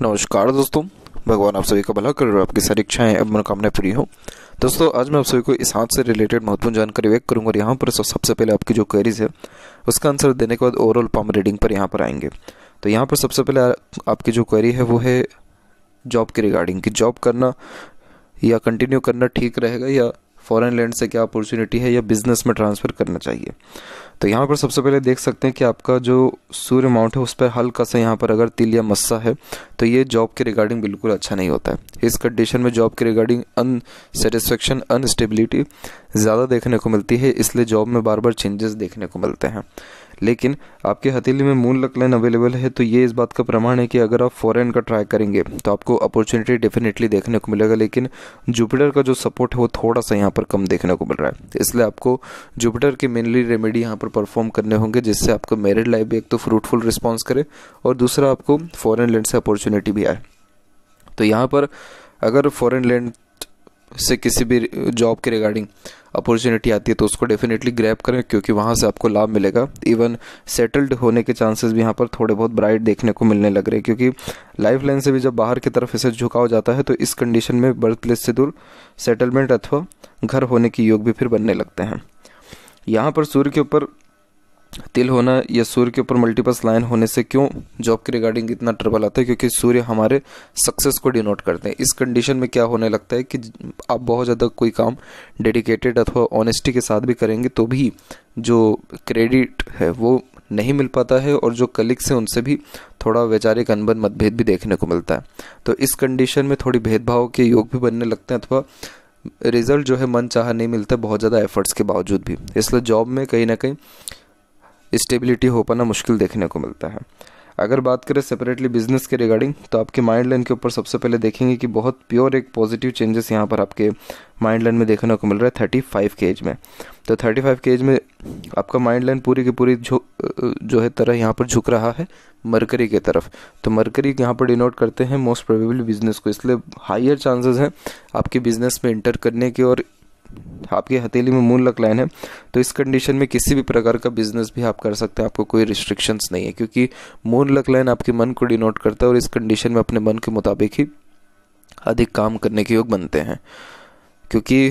नमस्कार दोस्तों भगवान आप सभी का भला करे आपकी सारी इच्छाएं अब मनोकामना पूरी हो दोस्तों आज मैं आप सभी को इस हाथ से रिलेटेड महत्वपूर्ण जानकारी व्यक्त करूंगा और यहाँ पर सबसे पहले आपकी जो क्वेरीज है उसका आंसर देने के बाद ओवरऑल पाम रीडिंग पर यहाँ पर आएंगे तो यहाँ पर सबसे पहले आपकी जो क्वेरी है वो है जॉब के रिगार्डिंग कि जॉब करना या कंटिन्यू करना ठीक रहेगा या फॉरन लैंड से क्या अपॉर्चुनिटी है या बिजनेस में ट्रांसफ़र करना चाहिए तो यहाँ पर सबसे पहले देख सकते हैं कि आपका जो सूर्य माउंट है उस पर हल्का सा यहाँ पर अगर तिल या मस्सा है तो ये जॉब के रिगार्डिंग बिल्कुल अच्छा नहीं होता है इस कंडीशन में जॉब के रिगार्डिंग अनसेटिस्फेक्शन अनस्टेबिलिटी ज़्यादा देखने को मिलती है इसलिए जॉब में बार बार चेंजेस देखने को मिलते हैं लेकिन आपके हथेली में मून लकलाइन अवेलेबल है तो ये इस बात का प्रमाण है कि अगर आप फॉरेन का ट्राई करेंगे तो आपको अपॉर्चुनिटी डेफिनेटली देखने को मिलेगा लेकिन जुपिटर का जो सपोर्ट है वो थोड़ा सा यहाँ पर कम देखने को मिल रहा है इसलिए आपको जुपिटर के मेनली रेमेडी यहाँ पर परफॉर्म करने होंगे जिससे आपका मेरिड लाइफ भी एक तो फ्रूटफुल रिस्पॉन्स करे और दूसरा आपको फॉरन लैंड से अपॉर्चुनिटी भी आए तो यहाँ पर अगर फॉरन लैंड से किसी भी जॉब के रिगार्डिंग अपॉर्चुनिटी आती है तो उसको डेफिनेटली ग्रैप करें क्योंकि वहाँ से आपको लाभ मिलेगा इवन सेटल्ड होने के चांसेस भी यहाँ पर थोड़े बहुत ब्राइट देखने को मिलने लग रहे हैं क्योंकि लाइफ लाइन से भी जब बाहर की तरफ इसे झुकाव जाता है तो इस कंडीशन में बर्थ प्लेस से दूर सेटलमेंट अथवा घर होने के योग भी फिर बनने लगते हैं यहाँ पर सूर्य के ऊपर तिल होना या सूर्य के ऊपर मल्टीपल्स लाइन होने से क्यों जॉब के रिगार्डिंग इतना ट्रबल आता है क्योंकि सूर्य हमारे सक्सेस को डिनोट करते हैं इस कंडीशन में क्या होने लगता है कि आप बहुत ज़्यादा कोई काम डेडिकेटेड अथवा ऑनेस्टी के साथ भी करेंगे तो भी जो क्रेडिट है वो नहीं मिल पाता है और जो कलिग्स हैं उनसे भी थोड़ा वैचारिक अनबन मतभेद भी देखने को मिलता है तो इस कंडीशन में थोड़ी भेदभाव के योग भी बनने लगते हैं अथवा रिजल्ट जो है मन चाह नहीं मिलता बहुत ज़्यादा एफर्ट्स के बावजूद भी इसलिए जॉब में कहीं ना कहीं स्टेबिलिटी हो पाना मुश्किल देखने को मिलता है अगर बात करें सेपरेटली बिजनेस के रिगार्डिंग तो आपके माइंड लाइन के ऊपर सबसे पहले देखेंगे कि बहुत प्योर एक पॉजिटिव चेंजेस यहाँ पर आपके माइंड लाइन में देखने को मिल रहा है थर्टी फाइव के एज में तो थर्टी फाइव के एज में आपका माइंड लाइन पूरी की पूरी झुक जो है तरह यहाँ पर झुक रहा है मरकरी के तरफ तो मरकरी यहाँ पर डिनोट करते हैं मोस्ट प्रोबेबली बिजनेस को इसलिए हायर चांसेस हैं आपके बिजनेस में इंटर करने के और आपकी हथेली में मून लक लाइन है तो इस कंडीशन में किसी भी प्रकार का बिजनेस भी आप कर सकते हैं आपको कोई रिस्ट्रिक्शंस नहीं है क्योंकि मून लक लाइन आपके मन को डिनोट करता है और इस कंडीशन में अपने मन के मुताबिक ही अधिक काम करने के योग बनते हैं क्योंकि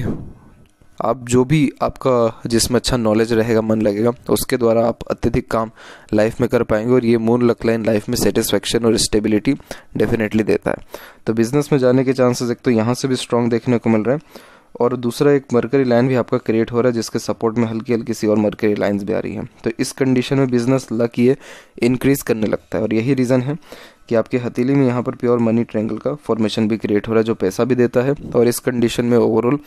आप जो भी आपका जिसमें अच्छा नॉलेज रहेगा मन लगेगा उसके द्वारा आप अत्यधिक काम लाइफ में कर पाएंगे और ये मून लक लाइन लाइफ में सेटिस्फेक्शन और स्टेबिलिटी डेफिनेटली देता है तो बिज़नेस में जाने के चांसेस एक तो यहाँ से भी स्ट्रांग देखने को मिल रहे हैं और दूसरा एक मरकरी लाइन भी आपका क्रिएट हो रहा है जिसके सपोर्ट में हल्की हल्की सी और मरकरी लाइन्स भी आ रही हैं तो इस कंडीशन में बिजनेस लक ये इंक्रीज़ करने लगता है और यही रीज़न है कि आपके हथेली में यहाँ पर प्योर मनी ट्रेंगल का फॉर्मेशन भी क्रिएट हो रहा है जो पैसा भी देता है और इस कंडीशन में ओवरऑल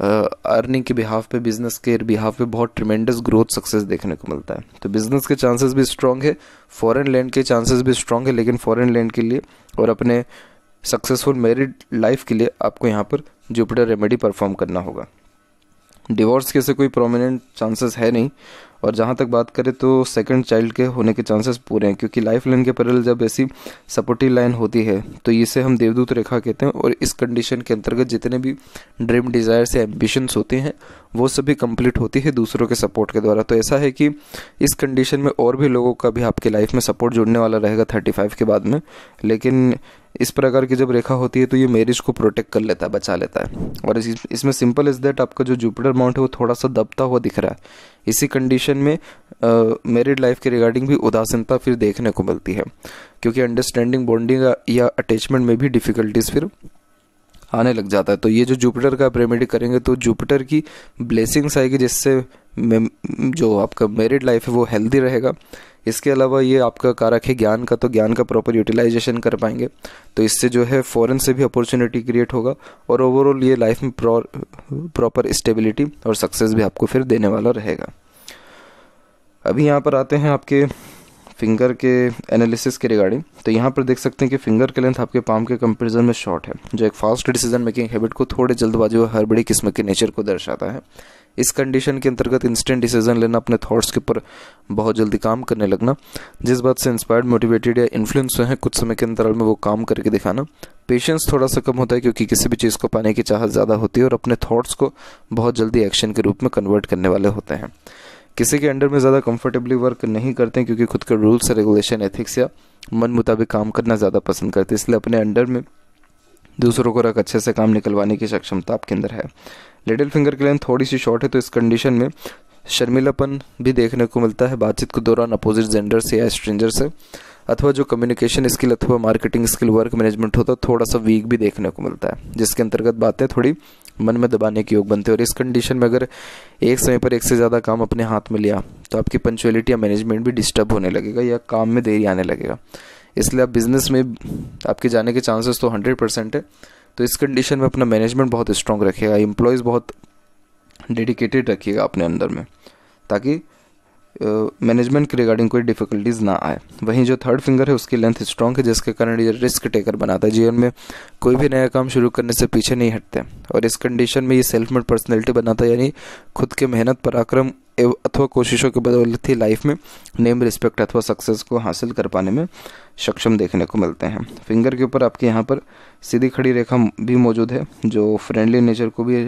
अर्निंग के बिहाफ पे बिजनेस के बिहाफ पे बहुत ट्रिमेंडस ग्रोथ सक्सेस देखने को मिलता है तो बिजनेस के चांसेस भी स्ट्रांग है फॉरेन लैंड के चांसेस भी स्ट्रांग है लेकिन फॉरेन लैंड के लिए और अपने सक्सेसफुल मैरिड लाइफ के लिए आपको यहाँ पर जुपिटर रेमेडी परफॉर्म करना होगा डिवोर्स के से कोई प्रोमिनेंट चांसेस है नहीं और जहाँ तक बात करें तो सेकंड चाइल्ड के होने के चांसेस पूरे हैं क्योंकि लाइफ लाइन के पैरल जब ऐसी सपोर्टिव लाइन होती है तो इसे हम देवदूत रेखा कहते हैं और इस कंडीशन के अंतर्गत जितने भी ड्रीम डिज़ायर्स या एम्बिशंस होते हैं वो सभी कंप्लीट होती है दूसरों के सपोर्ट के द्वारा तो ऐसा है कि इस कंडीशन में और भी लोगों का भी आपके लाइफ में सपोर्ट जुड़ने वाला रहेगा थर्टी के बाद में लेकिन इस प्रकार की जब रेखा होती है तो ये मेरिज को प्रोटेक्ट कर लेता है बचा लेता है और इस, इसमें सिंपल इज दैट आपका जो जुपिटर माउंट है वो थोड़ा सा दबता हुआ दिख रहा है इसी कंडीशन में मेरिड लाइफ के रिगार्डिंग भी उदासीनता फिर देखने को मिलती है क्योंकि अंडरस्टैंडिंग बॉन्डिंग या अटैचमेंट में भी डिफ़िकल्टीज फिर आने लग जाता है तो ये जो जुपिटर का आप रेमेडी करेंगे तो जुपिटर की ब्लेसिंग्स आएगी जिससे जो आपका मेरिड लाइफ है वो हेल्दी रहेगा इसके अलावा ये आपका कारक है ज्ञान का तो ज्ञान का प्रॉपर यूटिलाइजेशन कर पाएंगे तो इससे जो है फॉरन से भी अपॉर्चुनिटी क्रिएट होगा और ओवरऑल ये लाइफ में प्रॉपर स्टेबिलिटी और सक्सेस भी आपको फिर देने वाला रहेगा अभी यहाँ पर आते हैं आपके फिंगर के एनालिसिस के रिगार्डिंग तो यहाँ पर देख सकते हैं कि फिंगर के लेंथ आपके पाम के कंपेरिजन में शॉर्ट है जो एक फास्ट डिसीजन मेकिंग हैबिट को थोड़े जल्दबाजी और बड़ी किस्म के नेचर को दर्शाता है इस कंडीशन के अंतर्गत इंस्टेंट डिसीजन लेना अपने थॉट्स के ऊपर बहुत जल्दी काम करने लगना जिस बात से इंस्पायर्ड मोटिवेटेड या इन्फ्लुएंस हुए हैं कुछ समय के अंतराल में वो काम करके दिखाना पेशेंस थोड़ा सा कम होता है क्योंकि किसी भी चीज़ को पाने की चाहत ज़्यादा होती है और अपने थाट्स को बहुत जल्दी एक्शन के रूप में कन्वर्ट करने वाले होते हैं किसी के अंडर में ज़्यादा कंफर्टेबली वर्क नहीं करते हैं क्योंकि खुद के रूल्स रेगुलेशन एथिक्स या मन मुताबिक काम करना ज़्यादा पसंद करते हैं इसलिए अपने अंडर में दूसरों को रख अच्छे से काम निकलवाने की सक्षमता आपके अंदर है लिटिल फिंगर की लेंथ थोड़ी सी शॉर्ट है तो इस कंडीशन में शर्मिलापन भी देखने को मिलता है बातचीत के दौरान अपोजिट जेंडर से या स्ट्रेंजर से अथवा जो कम्युनिकेशन स्किल अथवा मार्केटिंग स्किल वर्क मैनेजमेंट होता है थोड़ा सा वीक भी देखने को मिलता है जिसके अंतर्गत बातें थोड़ी मन में दबाने के योग बनते हैं और इस कंडीशन में अगर एक समय पर एक से ज़्यादा काम अपने हाथ में लिया तो आपकी पंचुअलिटी या मैनेजमेंट भी डिस्टर्ब होने लगेगा या काम में देरी आने लगेगा इसलिए आप बिज़नेस में आपके जाने के चांसेस तो हंड्रेड परसेंट है तो इस कंडीशन में अपना मैनेजमेंट बहुत स्ट्रॉन्ग रखेगा एम्प्लॉयज़ बहुत डेडिकेटेड रखिएगा अपने अंदर में ताकि मैनेजमेंट के रिगार्डिंग कोई डिफिकल्टीज ना आए वहीं जो थर्ड फिंगर है उसकी लेंथ स्ट्रॉन्ग है जिसके कारण ये रिस्क टेकर बनाता है जीवन में कोई भी नया काम शुरू करने से पीछे नहीं हटते और इस कंडीशन में ये सेल्फ मेड पर्सनैलिटी बनाता है यानी खुद के मेहनत पराक्रम अथवा कोशिशों की बदौलत ही लाइफ में नेम रिस्पेक्ट अथवा सक्सेस को हासिल कर पाने में सक्षम देखने को मिलते हैं फिंगर के ऊपर आपके यहाँ पर सीधी खड़ी रेखा भी मौजूद है जो फ्रेंडली नेचर को भी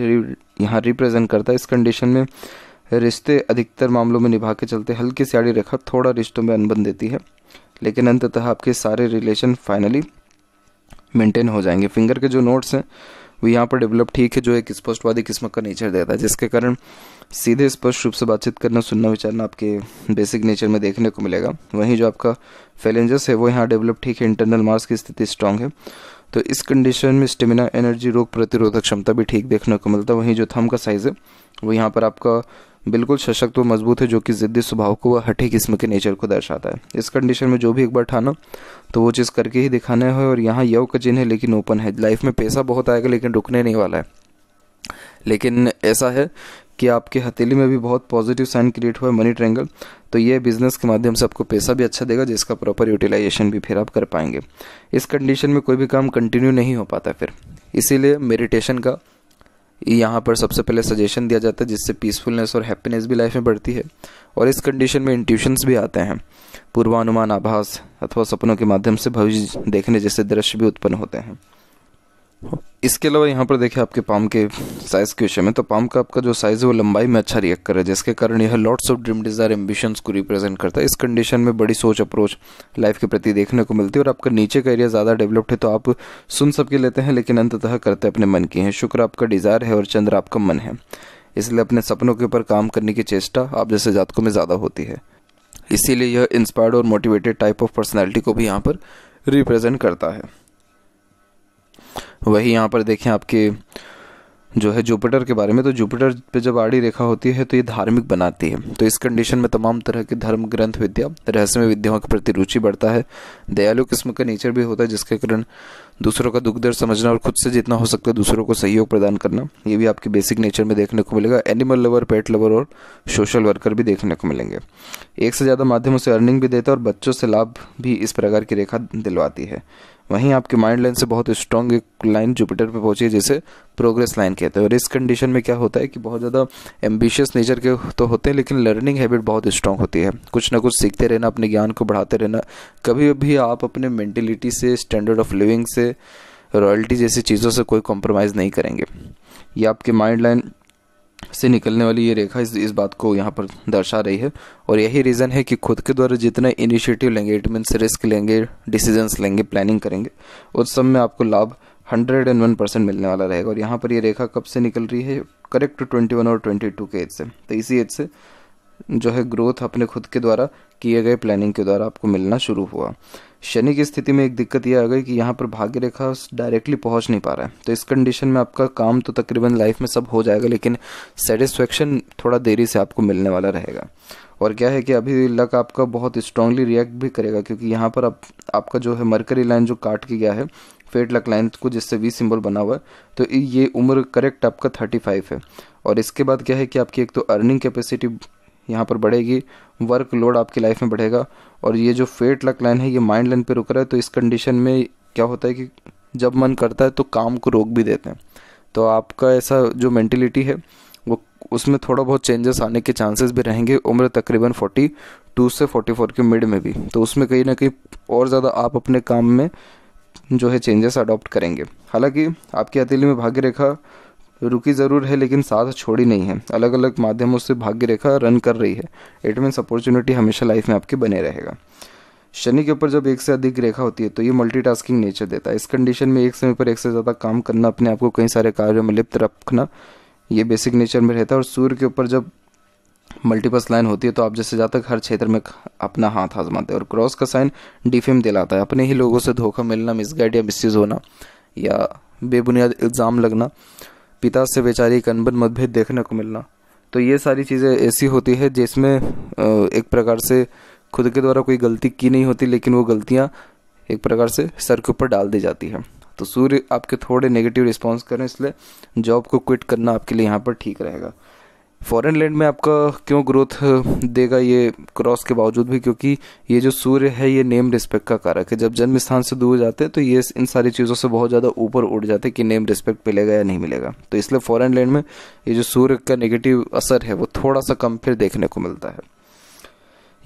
यहाँ रिप्रेजेंट करता है इस कंडीशन में रिश्ते अधिकतर मामलों में निभा के चलते हल्की सियाड़ी रेखा थोड़ा रिश्तों में अनबन देती है लेकिन अंततः आपके सारे रिलेशन फाइनली मेंटेन हो जाएंगे फिंगर के जो नोट्स हैं वो यहाँ पर डेवलप ठीक है जो एक स्पष्टवादी किस्म का नेचर देता है जिसके कारण सीधे स्पष्ट रूप से बातचीत करना सुनना विचारना आपके बेसिक नेचर में देखने को मिलेगा वहीं जो आपका फैलेंजस है वो यहाँ डेवलप ठीक है इंटरनल मार्स की स्थिति स्ट्रांग है तो इस कंडीशन में स्टेमिना एनर्जी रोग प्रतिरोधक क्षमता भी ठीक देखने को मिलता है वहीं जो थम का साइज़ है वो यहाँ पर आपका बिल्कुल सशक्त व मजबूत है जो कि ज़िद्दी स्वभाव को वह हठी किस्म के नेचर को दर्शाता है इस कंडीशन में जो भी एक बार ठाना तो वो चीज़ करके ही दिखाना है और यहाँ यव का चिन्ह है लेकिन ओपन है लाइफ में पैसा बहुत आएगा लेकिन रुकने नहीं वाला है लेकिन ऐसा है कि आपके हथेली में भी बहुत पॉजिटिव साइन क्रिएट हुआ है मनी ट्रैंगल तो ये बिजनेस के माध्यम से आपको पैसा भी अच्छा देगा जिसका प्रॉपर यूटिलाइजेशन भी फिर आप कर पाएंगे इस कंडीशन में कोई भी काम कंटिन्यू नहीं हो पाता फिर इसीलिए मेडिटेशन का यहाँ पर सबसे पहले सजेशन दिया जाता है जिससे पीसफुलनेस और हैप्पीनेस भी लाइफ में बढ़ती है और इस कंडीशन में इंट्यूशंस भी आते हैं पूर्वानुमान आभास अथवा सपनों के माध्यम से भविष्य देखने जैसे दृश्य भी उत्पन्न होते हैं इसके अलावा यहाँ पर देखिए आपके पाम के साइज़ के विषय में तो पाम का आपका जो साइज़ है वो लंबाई में अच्छा रिएक्ट कर रहा है जिसके कारण यह lots of dream desire ambitions को रिप्रेजेंट करता है इस कंडीशन में बड़ी सोच अप्रोच लाइफ के प्रति देखने को मिलती है और आपका नीचे का एरिया ज़्यादा डेवलप्ड है तो आप सुन सबके लेते हैं लेकिन अंततः करते अपने मन की हैं शुक्र आपका डिज़ायर है और चंद्र आपका मन है इसलिए अपने सपनों के ऊपर काम करने की चेष्टा आप जैसे जातकों में ज़्यादा होती है इसीलिए यह इंस्पायर्ड और मोटिवेटेड टाइप ऑफ पर्सनैलिटी को भी यहाँ पर रिप्रेजेंट करता है वही यहाँ पर देखें आपके जो है जुपिटर के बारे में तो जुपिटर पे जब आड़ी रेखा होती है तो ये धार्मिक बनाती है तो इस कंडीशन में तमाम तरह के धर्म ग्रंथ विद्या रहस्यमय विद्याओं के प्रति रुचि बढ़ता है दयालु किस्म का नेचर भी होता है जिसके कारण दूसरों का दुख दर्द समझना और खुद से जितना हो सकता है दूसरों को सहयोग प्रदान करना ये भी आपके बेसिक नेचर में देखने को मिलेगा एनिमल लवर पेट लवर और सोशल वर्कर भी देखने को मिलेंगे एक से ज़्यादा माध्यमों से अर्निंग भी देता है और बच्चों से लाभ भी इस प्रकार की रेखा दिलवाती है वहीं आपके माइंड लाइन से बहुत स्ट्रॉन्ग एक लाइन जुपिटर पे पहुंची है जिसे प्रोग्रेस लाइन कहते हैं और इस कंडीशन में क्या होता है कि बहुत ज़्यादा एम्बिशियस नेचर के तो होते हैं लेकिन लर्निंग हैबिट बहुत स्ट्रॉन्ग होती है कुछ ना कुछ सीखते रहना अपने ज्ञान को बढ़ाते रहना कभी भी आप अपने मेंटिलिटी से स्टैंडर्ड ऑफ लिविंग से रॉयल्टी जैसी चीज़ों से कोई कॉम्प्रोमाइज़ नहीं करेंगे ये आपके माइंड लाइन से निकलने वाली ये रेखा इस इस बात को यहाँ पर दर्शा रही है और यही रीज़न है कि खुद के द्वारा जितना इनिशिएटिव लेंगे इट मीन्स रिस्क लेंगे डिसीजंस लेंगे प्लानिंग करेंगे उस सब में आपको लाभ हंड्रेड एंड वन परसेंट मिलने वाला रहेगा और यहाँ पर ये रेखा कब से निकल रही है करेक्ट ट्वेंटी वन और ट्वेंटी टू के एज से तो इसी एज से जो है ग्रोथ अपने खुद के द्वारा किए गए प्लानिंग के द्वारा आपको मिलना शुरू हुआ शनि की स्थिति में एक दिक्कत यह आ गई कि यहाँ पर भाग्य रेखा डायरेक्टली पहुँच नहीं पा रहा है तो इस कंडीशन में आपका काम तो तकरीबन लाइफ में सब हो जाएगा लेकिन सेटिस्फेक्शन थोड़ा देरी से आपको मिलने वाला रहेगा और क्या है कि अभी लक आपका बहुत स्ट्रांगली रिएक्ट भी करेगा क्योंकि यहाँ पर आप, आपका जो है मरकरी लाइन जो काट के गया है फेट लक लाइन को जिससे वी सिंबल बना हुआ है तो ये उम्र करेक्ट आपका थर्टी फाइव है और इसके बाद क्या है कि आपकी एक तो अर्निंग कैपेसिटी यहाँ पर बढ़ेगी वर्क लोड आपकी लाइफ में बढ़ेगा और ये जो फेट लक लाइन है ये माइंड लाइन पर रुक रहा है तो इस कंडीशन में क्या होता है कि जब मन करता है तो काम को रोक भी देते हैं तो आपका ऐसा जो मैंटिलिटी है वो उसमें थोड़ा बहुत चेंजेस आने के चांसेस भी रहेंगे उम्र तकरीबन फोर्टी टू से फोर्टी फोर के मिड में भी तो उसमें कहीं ना कहीं और ज़्यादा आप अपने काम में जो है चेंजेस अडॉप्ट करेंगे हालांकि आपकी हथेली में भाग्य रेखा रुकी ज़रूर है लेकिन साथ छोड़ी नहीं है अलग अलग माध्यमों से भाग्य रेखा रन कर रही है इट मीन्स अपॉर्चुनिटी हमेशा लाइफ में आपके बने रहेगा शनि के ऊपर जब एक से अधिक रेखा होती है तो ये मल्टीटास्किंग नेचर देता है इस कंडीशन में एक समय पर एक से ज़्यादा काम करना अपने आप को कई सारे कार्यों में लिप्त रखना ये बेसिक नेचर में रहता है और सूर्य के ऊपर जब मल्टीपल्स लाइन होती है तो आप जैसे जातक हर क्षेत्र में अपना हाथ आजमाते हैं और क्रॉस का साइन डिफेम दिलाता है अपने ही लोगों से धोखा मिलना मिसगाइड या मिसयूज होना या बेबुनियाद इल्ज़ाम लगना पिता से बेचारी एक अनबन मतभेद देखने को मिलना तो ये सारी चीज़ें ऐसी होती है जिसमें एक प्रकार से खुद के द्वारा कोई गलती की नहीं होती लेकिन वो गलतियाँ एक प्रकार से सर के ऊपर डाल दी जाती है तो सूर्य आपके थोड़े नेगेटिव रिस्पॉन्स करें इसलिए जॉब को क्विट करना आपके लिए यहाँ पर ठीक रहेगा फॉरेन लैंड में आपका क्यों ग्रोथ देगा ये क्रॉस के बावजूद भी क्योंकि ये जो सूर्य है ये नेम रिस्पेक्ट का कारक है जब जन्म स्थान से दूर जाते हैं तो ये इन सारी चीज़ों से बहुत ज़्यादा ऊपर उड़ जाते हैं कि नेम रिस्पेक्ट मिलेगा या नहीं मिलेगा तो इसलिए फॉरेन लैंड में ये जो सूर्य का नेगेटिव असर है वो थोड़ा सा कम फिर देखने को मिलता है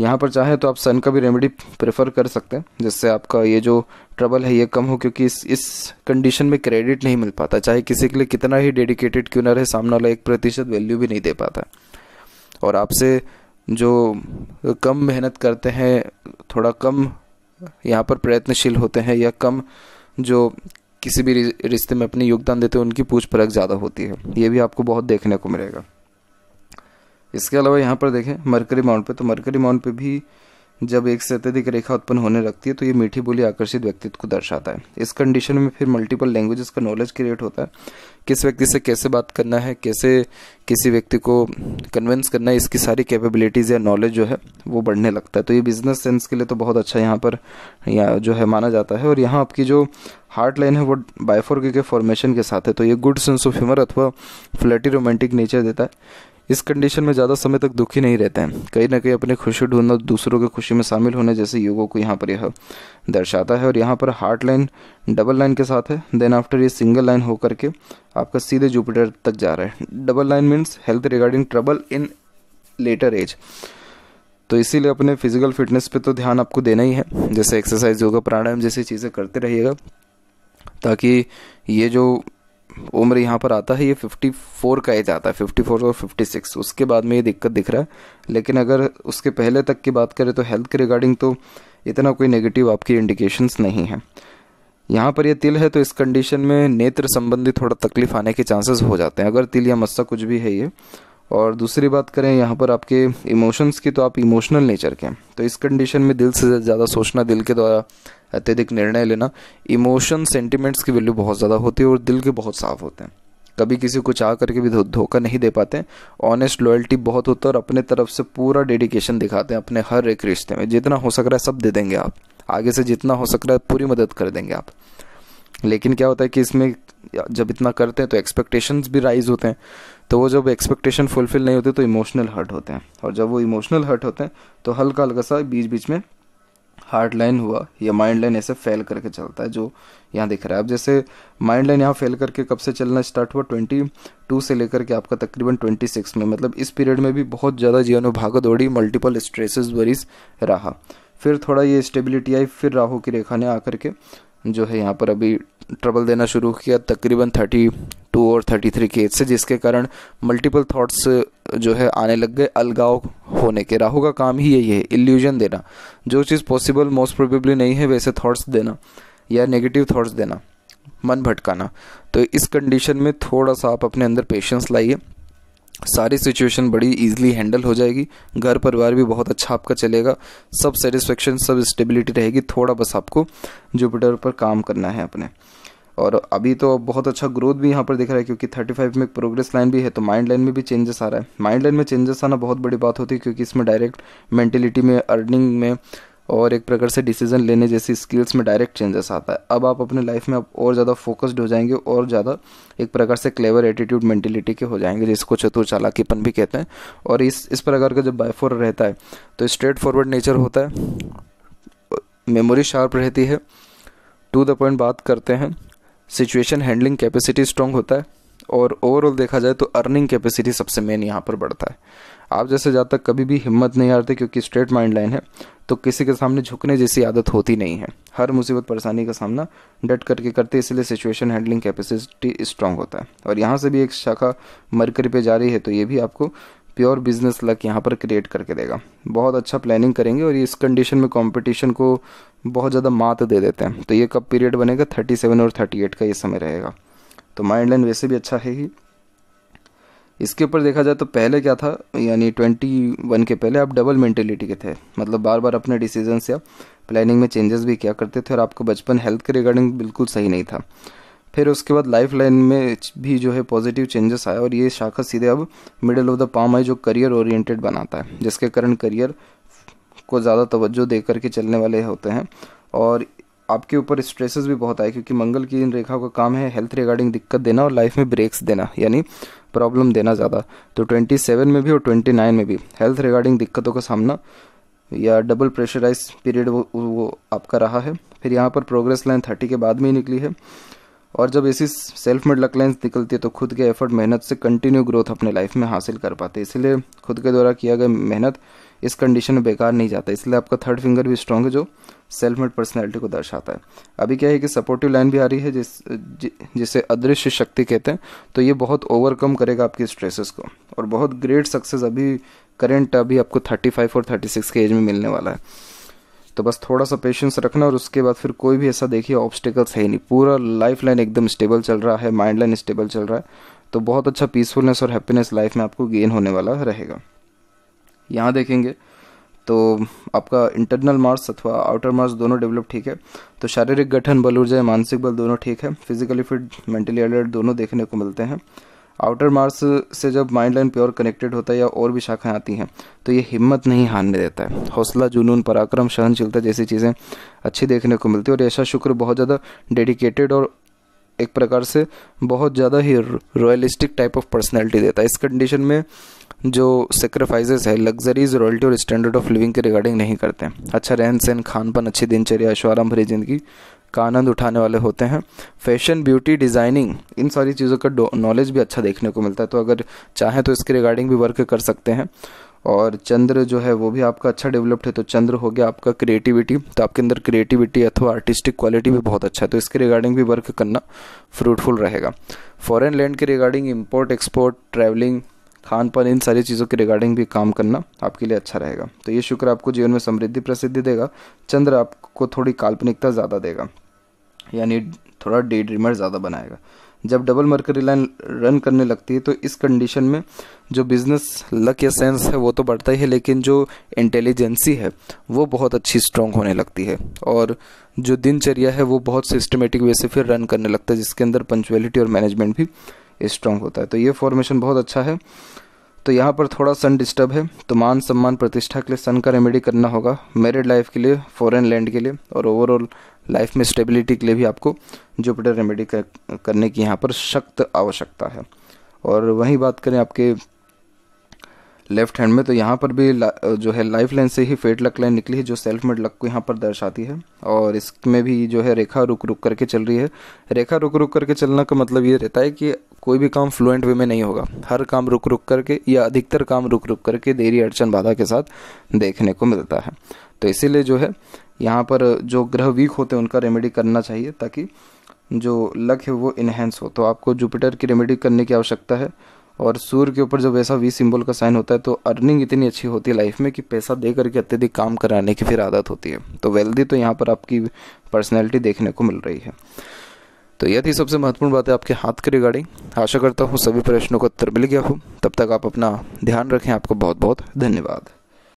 यहाँ पर चाहे तो आप सन का भी रेमेडी प्रेफर कर सकते हैं जिससे आपका ये जो ट्रबल है ये कम हो क्योंकि इस इस कंडीशन में क्रेडिट नहीं मिल पाता चाहे किसी के लिए कितना ही डेडिकेटेड क्यों ना रहे सामने वाला एक प्रतिशत वैल्यू भी नहीं दे पाता और आपसे जो कम मेहनत करते हैं थोड़ा कम यहाँ पर प्रयत्नशील होते हैं या कम जो किसी भी रिश्ते में अपने योगदान देते हैं उनकी पूछ परख ज़्यादा होती है ये भी आपको बहुत देखने को मिलेगा इसके अलावा यहाँ पर देखें मरकरी माउंट पे तो मरकरी माउंट पे भी जब एक से अत्यधिक रेखा उत्पन्न होने लगती है तो ये मीठी बोली आकर्षित व्यक्तित्व को दर्शाता है इस कंडीशन में फिर मल्टीपल लैंग्वेजेस का नॉलेज क्रिएट होता है किस व्यक्ति से कैसे बात करना है कैसे किसी व्यक्ति को कन्विंस करना है इसकी सारी कैपेबिलिटीज़ या नॉलेज जो है वो बढ़ने लगता है तो ये बिजनेस सेंस के लिए तो बहुत अच्छा यहाँ पर या जो है माना जाता है और यहाँ आपकी जो हार्ट लाइन है वो बायफोर्गे के फॉर्मेशन के साथ है तो ये गुड सेंस ऑफ ह्यूमर अथवा फ्लैटी रोमांटिक नेचर देता है इस कंडीशन में ज़्यादा समय तक दुखी नहीं रहते हैं कहीं ना कहीं अपनी खुशी ढूंढना दूसरों के खुशी में शामिल होने जैसे योगों को यहाँ पर यह दर्शाता है और यहाँ पर हार्ट लाइन डबल लाइन के साथ है देन आफ्टर ये सिंगल लाइन होकर के आपका सीधे जुपिटर तक जा रहा है double line means health regarding trouble in later age तो इसीलिए अपने फिजिकल फिटनेस पे तो ध्यान आपको देना ही है जैसे एक्सरसाइज योगा प्राणायाम जैसी चीज़ें करते रहिएगा ताकि ये जो उम्र यहाँ पर आता है ये 54 का एज आता है 54 और 56 उसके बाद में ये दिक्कत दिख रहा है लेकिन अगर उसके पहले तक की बात करें तो हेल्थ के रिगार्डिंग तो इतना कोई नेगेटिव आपकी इंडिकेशंस नहीं है यहाँ पर ये तिल है तो इस कंडीशन में नेत्र संबंधी थोड़ा तकलीफ आने के चांसेस हो जाते हैं अगर तिल या मस्सा कुछ भी है ये और दूसरी बात करें यहाँ पर आपके इमोशंस की तो आप इमोशनल नेचर के हैं तो इस कंडीशन में दिल से ज़्यादा सोचना दिल के द्वारा अत्यधिक निर्णय लेना इमोशन सेंटिमेंट्स की वैल्यू बहुत ज़्यादा होती है और दिल के बहुत साफ होते हैं कभी किसी को चाह करके भी धोखा नहीं दे पाते ऑनेस्ट लॉयल्टी बहुत होता है और अपने तरफ से पूरा डेडिकेशन दिखाते हैं अपने हर एक रिश्ते में जितना हो सक रहा है सब दे देंगे आप आगे से जितना हो सक रहा है पूरी मदद कर देंगे आप लेकिन क्या होता है कि इसमें जब इतना करते हैं तो एक्सपेक्टेशंस भी राइज होते हैं तो वो जब एक्सपेक्टेशन फुलफिल नहीं होते तो इमोशनल हर्ट होते हैं और जब वो इमोशनल हर्ट होते हैं तो हल्का हल्का सा बीच बीच में हार्ड लाइन हुआ या माइंड लाइन ऐसे फेल करके चलता है जो यहाँ दिख रहा है अब जैसे माइंड लाइन यहाँ फेल करके कब से चलना स्टार्ट हुआ ट्वेंटी टू से लेकर के आपका तकरीबन ट्वेंटी सिक्स में मतलब इस पीरियड में भी बहुत ज़्यादा जीवन में भागा दौड़ी मल्टीपल स्ट्रेसेस वरीज रहा फिर थोड़ा ये स्टेबिलिटी आई फिर राहू की रेखा ने आकर के जो है यहाँ पर अभी ट्रबल देना शुरू किया तकरीबन थर्टी टू और थर्टी थ्री के एज से जिसके कारण मल्टीपल थाट्स जो है आने लग गए अलगाव होने के राहु का काम ही यही है इल्यूजन देना जो चीज़ पॉसिबल मोस्ट प्रोबेबली नहीं है वैसे थाट्स देना या नेगेटिव थाट्स देना मन भटकाना तो इस कंडीशन में थोड़ा सा आप अपने अंदर पेशेंस लाइए सारी सिचुएशन बड़ी इजीली हैंडल हो जाएगी घर परिवार भी बहुत अच्छा आपका चलेगा सब सेटिस्फेक्शन सब स्टेबिलिटी रहेगी थोड़ा बस आपको जुपिटर पर काम करना है अपने और अभी तो बहुत अच्छा ग्रोथ भी यहाँ पर दिख रहा है क्योंकि 35 में प्रोग्रेस लाइन भी है तो माइंड लाइन में भी चेंजेस आ रहा है माइंड लाइन में चेंजेस आना बहुत बड़ी बात होती है क्योंकि इसमें डायरेक्ट मेंटेलिटी में अर्निंग में और एक प्रकार से डिसीजन लेने जैसी स्किल्स में डायरेक्ट चेंजेस आता है अब आप अपने लाइफ में आप और ज़्यादा फोकस्ड हो जाएंगे और ज़्यादा एक प्रकार से क्लेवर एटीट्यूड मेंटेलिटी के हो जाएंगे जिसको चतुर चालाकीपन भी कहते हैं और इस इस प्रकार का जब बायफोर रहता है तो स्ट्रेट फॉरवर्ड नेचर होता है मेमोरी शार्प रहती है टू द पॉइंट बात करते हैं सिचुएशन हैंडलिंग कैपेसिटी स्ट्रॉन्ग होता है और ओवरऑल देखा जाए तो अर्निंग कैपेसिटी सबसे मेन यहाँ पर बढ़ता है आप जैसे जहाँ तक कभी भी हिम्मत नहीं हारते क्योंकि स्ट्रेट माइंड लाइन है तो किसी के सामने झुकने जैसी आदत होती नहीं है हर मुसीबत परेशानी का सामना डट करके करते इसलिए सिचुएशन हैंडलिंग कैपेसिटी स्ट्रांग होता है और यहाँ से भी एक शाखा मरकरी पे जा रही है तो ये भी आपको प्योर बिजनेस लक यहाँ पर क्रिएट करके देगा बहुत अच्छा प्लानिंग करेंगे और इस कंडीशन में कंपटीशन को बहुत ज़्यादा मात दे देते हैं तो ये कब पीरियड बनेगा 37 और 38 का ये समय रहेगा तो माइंड लाइन वैसे भी अच्छा है ही इसके ऊपर देखा जाए तो पहले क्या था यानी ट्वेंटी वन के पहले आप डबल मेंटेलिटी के थे मतलब बार बार अपने डिसीजन से आप प्लानिंग में चेंजेस भी किया करते थे और आपका बचपन हेल्थ के रिगार्डिंग बिल्कुल सही नहीं था फिर उसके बाद लाइफ लाइन में भी जो है पॉजिटिव चेंजेस आया और ये शाखा सीधे अब मिडिल ऑफ द पाम है जो करियर ओरिएंटेड बनाता है जिसके कारण करियर को ज़्यादा तवज्जो दे करके चलने वाले होते हैं और आपके ऊपर स्ट्रेसेस भी बहुत आए क्योंकि मंगल की इन रेखा का काम है हेल्थ रिगार्डिंग दिक्कत देना और लाइफ में ब्रेक्स देना यानी प्रॉब्लम देना ज़्यादा तो 27 में भी और 29 में भी हेल्थ रिगार्डिंग दिक्कतों का सामना या डबल प्रेशराइज पीरियड वो, वो आपका रहा है फिर यहाँ पर प्रोग्रेस लाइन थर्टी के बाद में ही निकली है और जब ऐसी सेल्फ मेड लक लाइन्स निकलती है तो खुद के एफर्ट मेहनत से कंटिन्यू ग्रोथ अपने लाइफ में हासिल कर पाते हैं इसलिए खुद के द्वारा किया गया मेहनत इस कंडीशन में बेकार नहीं जाता इसलिए आपका थर्ड फिंगर भी स्ट्रांग है जो सेल्फ मेड पर्सनैलिटी को दर्शाता है अभी क्या है कि सपोर्टिव लाइन भी आ रही है जिस जि, जिसे अदृश्य शक्ति कहते हैं तो ये बहुत ओवरकम करेगा आपकी स्ट्रेसेस को और बहुत ग्रेट सक्सेस अभी करेंट अभी आपको 35 और सिक्स के एज में मिलने वाला है तो बस थोड़ा सा पेशेंस रखना और उसके बाद फिर कोई भी ऐसा देखिए ऑब्स्टिकल्स है ही नहीं पूरा लाइफ लाइन एकदम स्टेबल चल रहा है माइंड लाइन स्टेबल चल रहा है तो बहुत अच्छा पीसफुलनेस और हैप्पीनेस लाइफ में आपको गेन होने वाला रहेगा यहाँ देखेंगे तो आपका इंटरनल मार्स अथवा आउटर मार्स दोनों डेवलप ठीक है तो शारीरिक गठन बल ऊर्जा मानसिक बल दोनों ठीक है फिजिकली फिट मेंटली अलर्ट दोनों देखने को मिलते हैं आउटर मार्स से जब माइंड लाइन प्योर कनेक्टेड होता है या और भी शाखाएं आती हैं तो ये हिम्मत नहीं हारने देता है हौसला जुनून पराक्रम सहनशीलता जैसी चीज़ें अच्छी देखने को मिलती है और ऐसा शुक्र बहुत ज़्यादा डेडिकेटेड और एक प्रकार से बहुत ज़्यादा ही रॉयलिस्टिक टाइप ऑफ पर्सनैलिटी देता है इस कंडीशन में जो सेक्रीफाइजेस है लग्जरीज रॉयल्टी और स्टैंडर्ड ऑफ लिविंग के रिगार्डिंग नहीं करते हैं अच्छा रहन सहन खान पान अच्छी दिनचर्या आराम भरी जिंदगी का आनंद उठाने वाले होते हैं फैशन ब्यूटी डिज़ाइनिंग इन सारी चीज़ों का नॉलेज भी अच्छा देखने को मिलता है तो अगर चाहें तो इसके रिगार्डिंग भी वर्क कर सकते हैं और चंद्र जो है वो भी आपका अच्छा डेवलप्ड है तो चंद्र हो गया आपका क्रिएटिविटी तो आपके अंदर क्रिएटिविटी अथवा आर्टिस्टिक क्वालिटी भी बहुत अच्छा है तो इसके रिगार्डिंग भी वर्क करना फ्रूटफुल रहेगा फॉरेन लैंड के रिगार्डिंग इम्पोर्ट एक्सपोर्ट ट्रैवलिंग खान पान इन सारी चीज़ों के रिगार्डिंग भी काम करना आपके लिए अच्छा रहेगा तो ये शुक्र आपको जीवन में समृद्धि प्रसिद्धि देगा चंद्र आपको थोड़ी काल्पनिकता ज़्यादा देगा यानी थोड़ा डे ड्रीमर ज़्यादा बनाएगा जब डबल मर्करी लाइन रन करने लगती है तो इस कंडीशन में जो बिजनेस लक या सेंस है वो तो बढ़ता ही है लेकिन जो इंटेलिजेंसी है वो बहुत अच्छी स्ट्रांग होने लगती है और जो दिनचर्या है वो बहुत सिस्टमेटिक वे से फिर रन करने लगता है जिसके अंदर पंचुअलिटी और मैनेजमेंट भी स्ट्रांग होता है तो ये फॉर्मेशन बहुत अच्छा है तो यहाँ पर थोड़ा सन डिस्टर्ब है तो मान सम्मान प्रतिष्ठा के लिए सन का रेमेडी करना होगा मैरिड लाइफ के लिए फॉरेन लैंड के लिए और ओवरऑल लाइफ में स्टेबिलिटी के लिए भी आपको जुपिटर रेमेडी करने की यहाँ पर सख्त आवश्यकता है और वहीं बात करें आपके लेफ्ट हैंड में तो यहाँ पर भी जो है लाइफ लाइन से ही फेट लक लाइन निकली है जो सेल्फ मेड लक को यहाँ पर दर्शाती है और इसमें भी जो है रेखा रुक रुक करके चल रही है रेखा रुक रुक करके चलना का मतलब ये रहता है कि कोई भी काम फ्लुएंट वे में नहीं होगा हर काम रुक रुक करके या अधिकतर काम रुक रुक करके देरी अड़चन बाधा के साथ देखने को मिलता है तो इसीलिए जो है यहाँ पर जो ग्रह वीक होते हैं उनका रेमेडी करना चाहिए ताकि जो लक है वो इन्हेंस हो तो आपको जुपिटर की रेमेडी करने की आवश्यकता है और सूर्य के ऊपर जब ऐसा वी सिंबल का साइन होता है तो अर्निंग इतनी अच्छी होती है लाइफ में कि पैसा दे करके अत्यधिक काम कराने की फिर आदत होती है तो वेल्दी तो यहाँ पर आपकी पर्सनैलिटी देखने को मिल रही है तो यह थी सबसे महत्वपूर्ण बात है आपके हाथ के रिगार्डिंग आशा करता हूँ सभी प्रश्नों का उत्तर मिल गया हो तब तक आप अपना ध्यान रखें आपको बहुत बहुत धन्यवाद